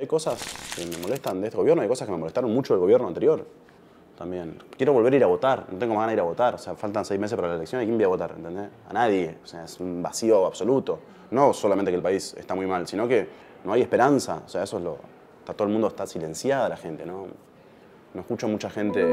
Hay cosas que me molestan de este gobierno, hay cosas que me molestaron mucho del gobierno anterior también. Quiero volver a ir a votar, no tengo más ganas de ir a votar. O sea, faltan seis meses para la elección, ¿a quién voy a votar? ¿Entendés? A nadie. O sea, es un vacío absoluto. No solamente que el país está muy mal, sino que no hay esperanza. O sea, eso es lo... Está, todo el mundo está silenciada la gente, ¿no? No escucho mucha gente...